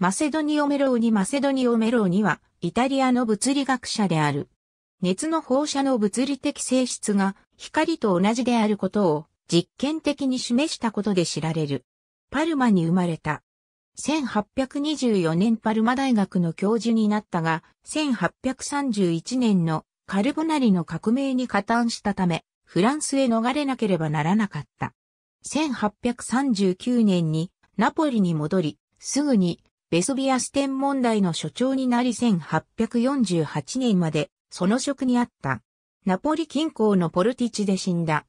マセドニオ・メローニマセドニオ・メローニは、イタリアの物理学者である。熱の放射の物理的性質が光と同じであることを実験的に示したことで知られる。パルマに生まれた。1824年パルマ大学の教授になったが、1831年のカルボナリの革命に加担したため、フランスへ逃れなければならなかった。1839年にナポリに戻り、すぐにベソビアス天文台の所長になり1848年までその職にあった。ナポリ近郊のポルティチで死んだ。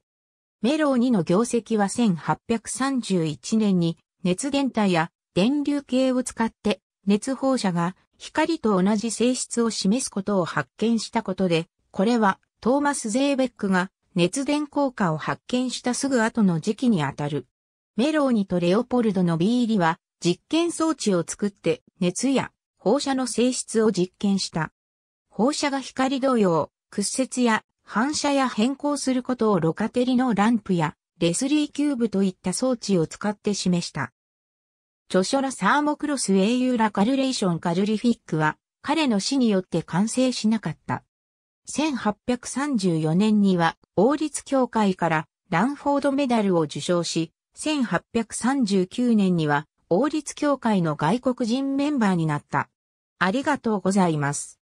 メローニの業績は1831年に熱電体や電流計を使って熱放射が光と同じ性質を示すことを発見したことで、これはトーマス・ゼーベックが熱電効果を発見したすぐ後の時期にあたる。メローニとレオポルドのビーリは実験装置を作って熱や放射の性質を実験した。放射が光同様、屈折や反射や変更することをロカテリのランプやレスリーキューブといった装置を使って示した。著書ラサーモクロス英雄ラカルレーションカルリフィックは彼の死によって完成しなかった。1834年には王立協会からランフォードメダルを受賞し、1839年には王立協会の外国人メンバーになった。ありがとうございます。